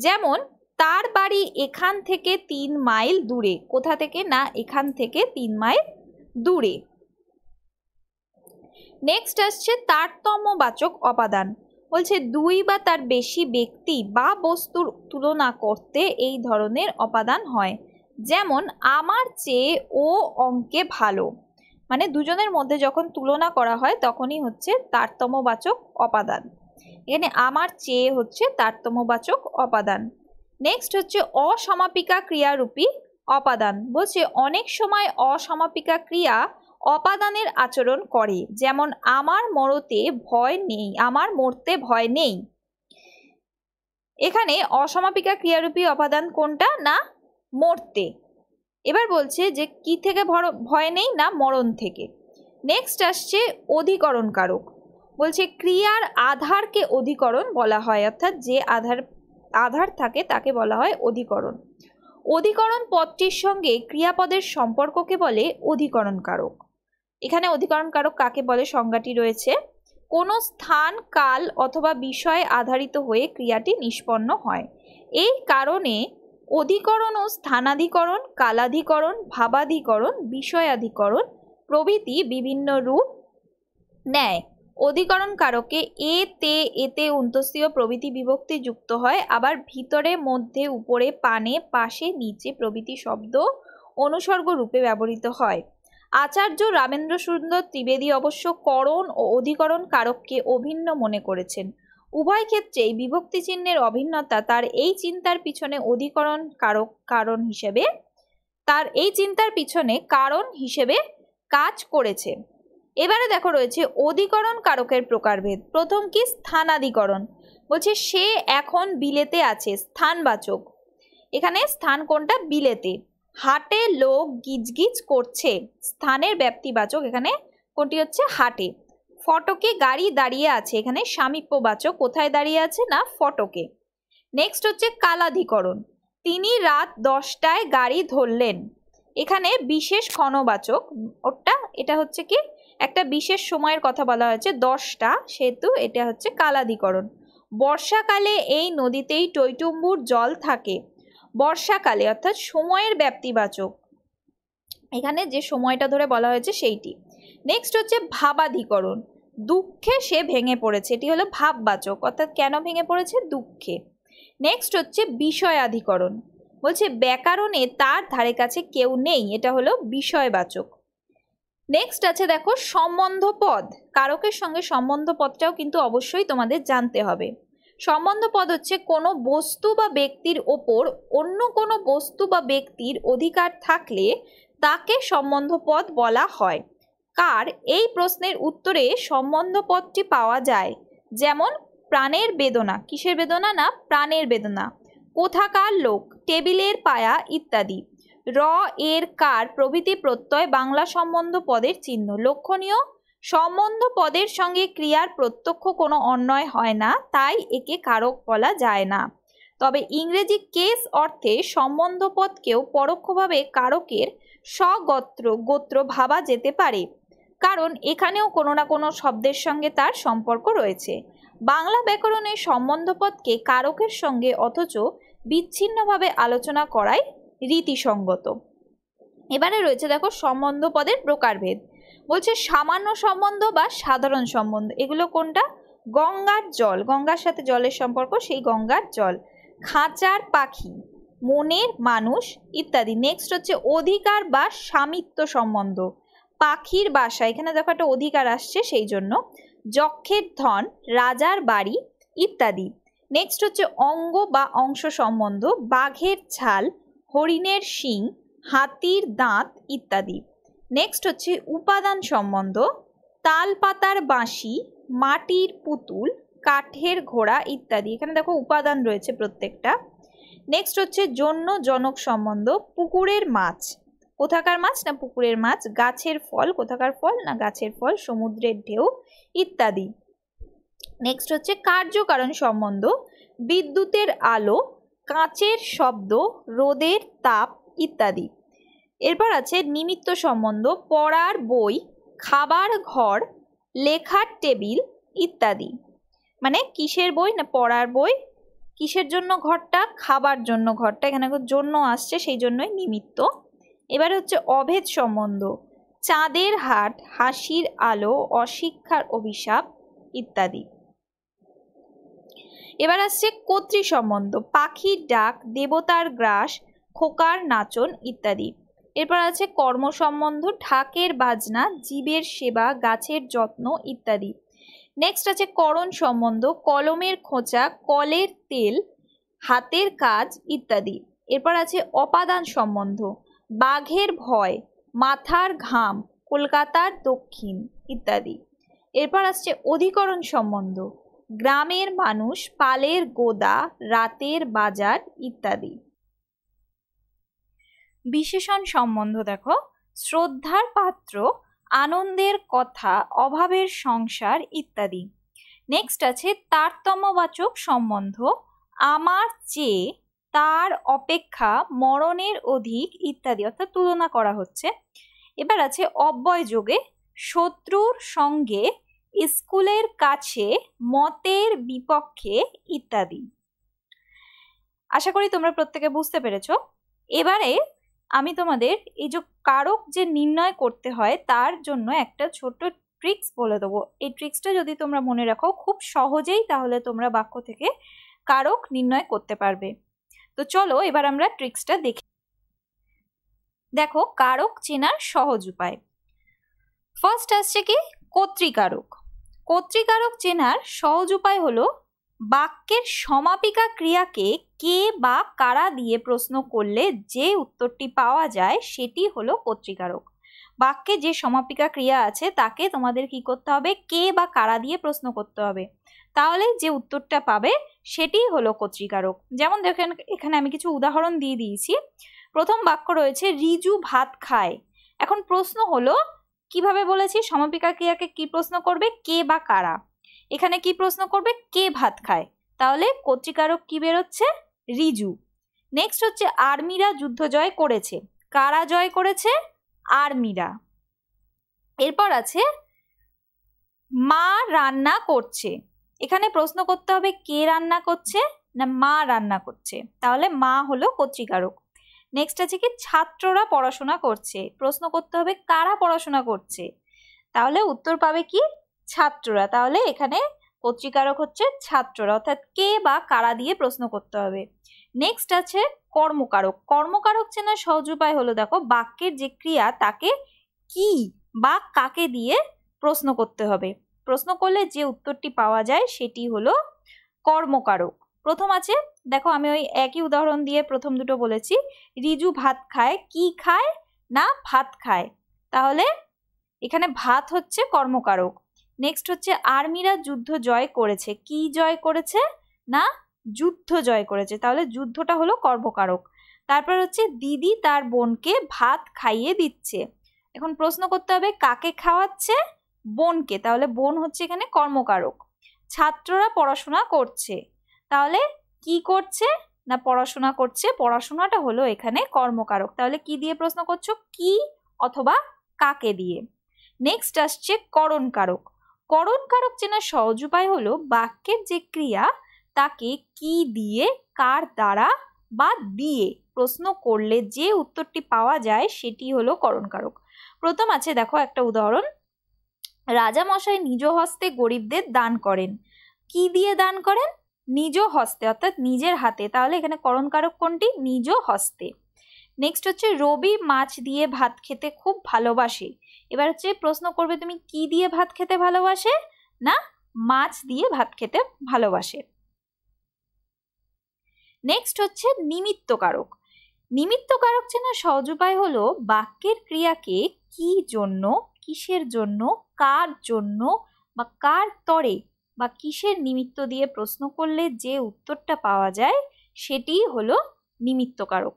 যেমন তার বাড়ি এখান থেকে তিন মাইল দূরে কোথা থেকে না এখান থেকে তিন মাইল দূরে নেক্সট আসছে তারতম্যবাচক অপাদান বলছে দুই বা তার বেশি ব্যক্তি বা বস্তুর তুলনা করতে এই ধরনের অপাদান হয় যেমন আমার চেয়ে ও অঙ্কে ভালো মানে দুজনের মধ্যে যখন তুলনা করা হয় তখনই হচ্ছে তারতম্যবাচক অপাদান এখানে আমার চেয়ে হচ্ছে তারতম্যবাচক অপাদান নেক্সট হচ্ছে অসমাপিকা ক্রিয়ারূপী অপাদান বলছে অনেক সময় অসমাপিকা ক্রিয়া অপাদানের আচরণ করে যেমন আমার মরতে ভয় নেই আমার মরতে ভয় নেই এখানে অসমাপিকা ক্রিয়ারূপী অপাদান কোনটা না মরতে এবার বলছে যে কি থেকে ভয় নেই না মরণ থেকে নেক্সট আসছে অধিকরণ কারক বলছে ক্রিয়ার আধারকে অধিকরণ বলা হয় অর্থাৎ যে আধার আধার থাকে তাকে বলা হয় অধিকরণ অধিকরণ পদটির সঙ্গে ক্রিয়াপদের সম্পর্ককে বলে অধিকরণ কারক এখানে অধিকরণ কারক কাকে বলে সংজ্ঞাটি রয়েছে কোনো স্থান কাল অথবা বিষয় আধারিত হয়ে ক্রিয়াটি নিষ্পন্ন হয় এই কারণে অধিকরণ ও স্থানাধিকরণ কালাধিকরণ ভাবাধিকরণ বিষয়াধিকরণ প্রভৃতি বিভিন্ন রূপ নেয় অধিকরণ কারকে এ তে এতে উন্তস্তীয় প্রভৃতি বিভক্তি যুক্ত হয় আবার ভিতরে মধ্যে উপরে পানে পাশে নিচে প্রভৃতি শব্দ অনুসর্গ রূপে ব্যবহৃত হয় আচার্য রামেন্দ্র সুন্দর ত্রিবেদী অবশ্য করণ ও অধিকরণ কারককে অভিন্ন মনে করেছেন উভয় ক্ষেত্রেই বিভক্তি চিহ্নের অভিন্নতা তার এই চিন্তার পিছনে অধিকরণ কারক কারণ হিসেবে তার এই চিন্তার পিছনে কারণ হিসেবে কাজ করেছে এবারে দেখো রয়েছে অধিকরণ কারকের প্রকারভেদ প্রথম কি স্থানাধিকরণ বলছে সে এখন বিলেতে আছে স্থানবাচক এখানে স্থান কোনটা বিলেতে হাটে লোক গিজগিজ করছে স্থানের ব্যাপ্তিবাচক এখানে কোনটি হচ্ছে হাটে ফটকে গাড়ি দাঁড়িয়ে আছে এখানে বাচক কোথায় দাঁড়িয়ে আছে না ফটকে নেক্সট হচ্ছে কালাধিকরণ তিনি রাত দশটায় গাড়ি ধরলেন এখানে বিশেষ ক্ষণবাচক ওটা এটা হচ্ছে কি একটা বিশেষ সময়ের কথা বলা হয়েছে দশটা সেহেতু এটা হচ্ছে কালাধিকরণ বর্ষাকালে এই নদীতেই টৈটুম্বুর জল থাকে বর্ষাকালে অর্থাৎ সময়ের ব্যাপ্তিবাচক এখানে যে সময়টা ধরে বলা হয়েছে সেইটি নেক্সট হচ্ছে ভাবাধিকরণ দুঃখে সে ভেঙে পড়েছে এটি হলো ভাববাচক অর্থাৎ কেন ভেঙে পড়েছে দুঃখে নেক্সট হচ্ছে বিষয়াধিকরণ বলছে ব্যাকরণে তার ধারে কাছে কেউ নেই এটা হলো বিষয়বাচক নেক্সট আছে দেখো সম্বন্ধ পদ কারকের সঙ্গে সম্বন্ধ পদটাও কিন্তু অবশ্যই তোমাদের জানতে হবে সম্বন্ধ পদ হচ্ছে কোনো বস্তু বা ব্যক্তির ওপর অন্য কোনো বস্তু বা ব্যক্তির অধিকার থাকলে তাকে সম্বন্ধ পদ বলা হয় কার এই প্রশ্নের উত্তরে সম্বন্ধ পদটি পাওয়া যায় যেমন প্রাণের বেদনা কিসের বেদনা না প্রাণের বেদনা কোথাকার লোক টেবিলের পায়া ইত্যাদি র এর কার প্রভৃতি প্রত্যয় বাংলা সম্বন্ধ পদের চিহ্ন লক্ষণীয় সম্বন্ধ পদের সঙ্গে ক্রিয়ার প্রত্যক্ষ কোনো অন্যয় হয় না তাই একে কারক বলা যায় না তবে ইংরেজি কেস অর্থে সম্বন্ধ পদকেও পরোক্ষভাবে কারকের স্বগত্র গোত্র ভাবা যেতে পারে কারণ এখানেও কোনো না কোনো শব্দের সঙ্গে তার সম্পর্ক রয়েছে বাংলা ব্যাকরণের সম্বন্ধপদকে কারকের সঙ্গে অথচ বিচ্ছিন্নভাবে আলোচনা করাই রীতিসঙ্গত এবারে রয়েছে দেখো সম্বন্ধ পদের প্রকারভেদ বলছে সামান্য সম্বন্ধ বা সাধারণ সম্বন্ধ এগুলো কোনটা গঙ্গার জল গঙ্গার সাথে জলের সম্পর্ক সেই গঙ্গার জল খাঁচার পাখি মনের মানুষ ইত্যাদি নেক্সট হচ্ছে অধিকার বা স্বামিত্ব সম্বন্ধ পাখির বাসা এখানে দেখো একটা অধিকার আসছে সেই জন্য যক্ষের ধন রাজার বাড়ি ইত্যাদি নেক্সট হচ্ছে অঙ্গ বা অংশ সম্বন্ধ বাঘের ছাল হরিণের শিং হাতির দাঁত ইত্যাদি নেক্সট হচ্ছে উপাদান সম্বন্ধ তাল পাতার বাঁশি মাটির পুতুল কাঠের ঘোড়া ইত্যাদি এখানে দেখো উপাদান রয়েছে প্রত্যেকটা নেক্সট হচ্ছে জন্য জনক সম্বন্ধ পুকুরের মাছ কোথাকার মাছ না পুকুরের মাছ গাছের ফল কোথাকার ফল না গাছের ফল সমুদ্রের ঢেউ ইত্যাদি নেক্সট হচ্ছে কার্যকারণ সম্বন্ধ বিদ্যুতের আলো কাঁচের শব্দ রোদের তাপ ইত্যাদি এরপর আছে নিমিত্ত সম্বন্ধ পড়ার বই খাবার ঘর লেখার টেবিল ইত্যাদি মানে কিসের বই না পড়ার বই কিসের জন্য ঘরটা খাবার জন্য ঘরটা এখানে জন্য আসছে সেই জন্যই নিমিত্ত এবার হচ্ছে অভেদ সম্বন্ধ চাঁদের হাট হাসির আলো অশিক্ষার অভিশাপ ইত্যাদি এবার আসছে কর্তৃ সম্বন্ধ পাখির ডাক দেবতার গ্রাস খোকার নাচন ইত্যাদি এরপর আছে কর্ম সম্বন্ধ ঢাকের বাজনা জীবের সেবা গাছের যত্ন ইত্যাদি নেক্সট আছে করণ সম্বন্ধ কলমের খোঁচা কলের তেল হাতের কাজ ইত্যাদি এরপর আছে অপাদান সম্বন্ধ বাঘের ভয় মাথার ঘাম কলকাতার দক্ষিণ ইত্যাদি এরপর আসছে অধিকরণ সম্বন্ধ গ্রামের মানুষ পালের গোদা রাতের বাজার ইত্যাদি বিশেষণ সম্বন্ধ দেখো শ্রদ্ধার পাত্র আনন্দের কথা অভাবের সংসার ইত্যাদি নেক্সট আছে তারতম্যবাচক সম্বন্ধ আমার চেয়ে তার অপেক্ষা মরণের অধিক ইত্যাদি অর্থাৎ তুলনা করা হচ্ছে এবার আছে অব্যয় যোগে শত্রুর সঙ্গে স্কুলের কাছে মতের বিপক্ষে ইত্যাদি আশা করি তোমরা প্রত্যেকে বুঝতে পেরেছ এবারে আমি তোমাদের এই যে কারক যে নির্ণয় করতে হয় তার জন্য একটা ছোট্ট ট্রিক্স বলে দেবো এই ট্রিক্সটা যদি তোমরা মনে রাখো খুব সহজেই তাহলে তোমরা বাক্য থেকে কারক নির্ণয় করতে পারবে তো চলো এবার আমরা ট্রিক্সটা দেখি দেখো কারক চেনার সহজ উপায় ফার্স্ট আসছে কি কর্তৃকারক কর্তৃকারক চেনার সহজ উপায় হলো বাক্যের সমাপিকা ক্রিয়াকে কে বা কারা দিয়ে প্রশ্ন করলে যে উত্তরটি পাওয়া যায় সেটি হলো কর্তৃকারক বাক্যে যে সমাপিকা ক্রিয়া আছে তাকে তোমাদের কি করতে হবে কে বা কারা দিয়ে প্রশ্ন করতে হবে তাহলে যে উত্তরটা পাবে সেটি হলো কর্তৃকারক যেমন দেখেন এখানে আমি কিছু উদাহরণ দিয়ে দিয়েছি প্রথম বাক্য রয়েছে রিজু ভাত খায় এখন প্রশ্ন হলো কিভাবে বলেছি সমপিকা ক্রিয়াকে কি প্রশ্ন করবে কে বা কারা এখানে কি প্রশ্ন করবে কে ভাত খায় তাহলে কর্তৃকারক কি বেরোচ্ছে রিজু নেক্সট হচ্ছে আর্মিরা যুদ্ধ জয় করেছে কারা জয় করেছে আর্মিরা এরপর আছে মা রান্না করছে এখানে প্রশ্ন করতে হবে কে রান্না করছে না মা রান্না করছে তাহলে মা হলো কর্তৃকারক নেক্সট আছে কি ছাত্ররা পড়াশোনা করছে প্রশ্ন করতে হবে কারা পড়াশোনা করছে তাহলে উত্তর পাবে কি ছাত্ররা তাহলে এখানে কর্তৃকারক হচ্ছে ছাত্ররা অর্থাৎ কে বা কারা দিয়ে প্রশ্ন করতে হবে নেক্সট আছে কর্মকারক কর্মকারক চেনার সহজ উপায় হলো দেখো বাক্যের যে ক্রিয়া তাকে কি বা কাকে দিয়ে প্রশ্ন করতে হবে প্রশ্ন করলে যে উত্তরটি পাওয়া যায় সেটি হলো কর্মকারক প্রথম আছে দেখো আমি ওই একই উদাহরণ দিয়ে প্রথম দুটো বলেছি রিজু ভাত খায় কি খায় না ভাত খায় তাহলে এখানে ভাত হচ্ছে কর্মকারক নেক্সট হচ্ছে আর্মিরা যুদ্ধ জয় করেছে কি জয় করেছে না যুদ্ধ জয় করেছে তাহলে যুদ্ধটা হলো কর্মকারক তারপর হচ্ছে দিদি তার বোনকে ভাত খাইয়ে দিচ্ছে এখন প্রশ্ন করতে হবে কাকে খাওয়াচ্ছে বোনকে তাহলে বোন হচ্ছে এখানে কর্মকারক ছাত্ররা পড়াশোনা করছে তাহলে কি করছে না পড়াশোনা করছে পড়াশোনাটা হলো এখানে কর্মকারক তাহলে কি দিয়ে প্রশ্ন করছো কি অথবা কাকে দিয়ে নেক্সট আসছে করণকারক করণকারক চেনার সহজ উপায় হলো বাক্যের যে ক্রিয়া তাকে কি দিয়ে কার দ্বারা বা দিয়ে প্রশ্ন করলে যে উত্তরটি পাওয়া যায় সেটি হলো করণকারক প্রথম আছে দেখো একটা উদাহরণ রাজামশাই নিজ হস্তে গরিবদের দান করেন কি দিয়ে দান করেন নিজ হস্তে অর্থাৎ নিজের হাতে তাহলে এখানে করণকারক কোনটি নিজ হস্তে নেক্সট হচ্ছে রবি মাছ দিয়ে ভাত খেতে খুব ভালোবাসে এবার হচ্ছে প্রশ্ন করবে তুমি কি দিয়ে ভাত খেতে ভালোবাসে না মাছ দিয়ে ভাত খেতে ভালোবাসে নেক্সট হচ্ছে নিমিত্তকারক নিমিত্তকারক চেনার সহজ উপায় হলো বাক্যের ক্রিয়াকে কি জন্য কিসের জন্য কার জন্য বা কার তরে বা কিসের নিমিত্ত দিয়ে প্রশ্ন করলে যে উত্তরটা পাওয়া যায় সেটি হলো নিমিত্তকারক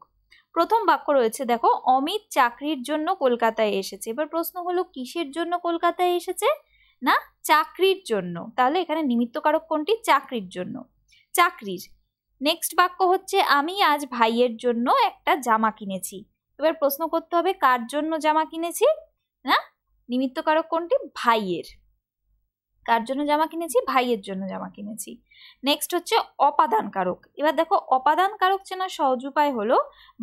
প্রথম বাক্য রয়েছে দেখো অমিত চাকরির জন্য কলকাতায় এসেছে এবার প্রশ্ন হলো কিসের জন্য কলকাতায় এসেছে না চাকরির জন্য তাহলে এখানে নিমিত্তকারক কোনটি চাকরির জন্য চাকরির নেক্সট বাক্য হচ্ছে আমি আজ ভাইয়ের জন্য একটা জামা কিনেছি এবার প্রশ্ন করতে হবে কার জন্য জামা কিনেছি না নিমিত্তকারক কোনটি ভাইয়ের কার জন্য জামা কিনেছি ভাইয়ের জন্য জামা কিনেছি নেক্সট হচ্ছে অপাদান কারক এবার দেখো অপাদান কারক চেনার সহজ উপায় হলো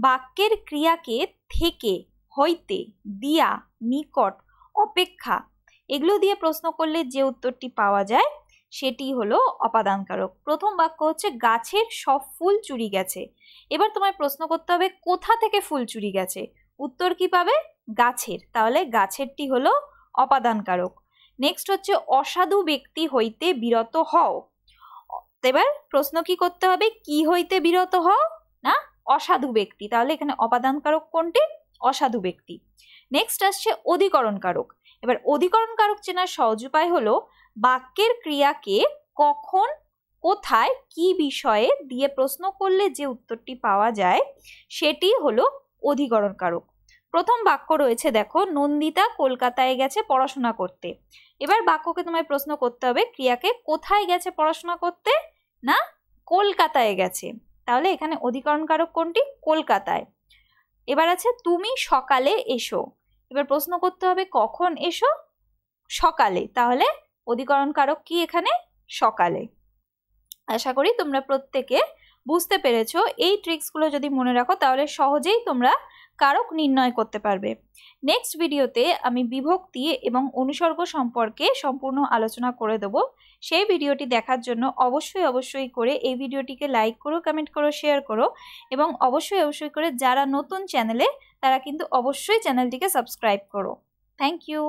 বাক্যের ক্রিয়াকে থেকে হইতে দিয়া নিকট অপেক্ষা এগুলো দিয়ে প্রশ্ন করলে যে উত্তরটি পাওয়া যায় সেটি হলো অপাদান কারক প্রথম বাক্য হচ্ছে গাছের সব ফুল চুরি গেছে এবার তোমায় প্রশ্ন করতে হবে কোথা থেকে ফুল চুরি গেছে উত্তর কি পাবে গাছের তাহলে গাছেরটি হলো অপাদানকারক নেক্সট হচ্ছে অসাধু ব্যক্তি হইতে বিরত হও এবার প্রশ্ন কি করতে হবে কি হইতে বিরত হও না অসাধু ব্যক্তি তাহলে এখানে অপাদানকারক কোনটি অসাধু ব্যক্তি নেক্সট আসছে অধিকরণকারক এবার অধিকরণকারক চেনার সহজ উপায় হলো বাক্যের ক্রিয়াকে কখন কোথায় কি বিষয়ে দিয়ে প্রশ্ন করলে যে উত্তরটি পাওয়া যায় সেটি হলো অধিকরণকারক প্রথম বাক্য রয়েছে দেখো নন্দিতা কলকাতায় গেছে পড়াশোনা করতে এবার বাক্যকে তোমায় প্রশ্ন করতে হবে ক্রিয়াকে কোথায় গেছে পড়াশোনা করতে না কলকাতায় গেছে তাহলে এখানে অধিকরণ কারক কোনটি কলকাতায় এবার আছে তুমি সকালে এসো এবার প্রশ্ন করতে হবে কখন এসো সকালে তাহলে অধিকরণ কারক কি এখানে সকালে আশা করি তোমরা প্রত্যেকে বুঝতে পেরেছো এই ট্রিক্সগুলো যদি মনে রাখো তাহলে সহজেই তোমরা কারক নির্ণয় করতে পারবে নেক্সট ভিডিওতে আমি বিভক্তি এবং অনুসর্গ সম্পর্কে সম্পূর্ণ আলোচনা করে দেব সেই ভিডিওটি দেখার জন্য অবশ্যই অবশ্যই করে এই ভিডিওটিকে লাইক করো কমেন্ট করো শেয়ার করো এবং অবশ্যই অবশ্যই করে যারা নতুন চ্যানেলে তারা কিন্তু অবশ্যই চ্যানেলটিকে সাবস্ক্রাইব করো থ্যাংক ইউ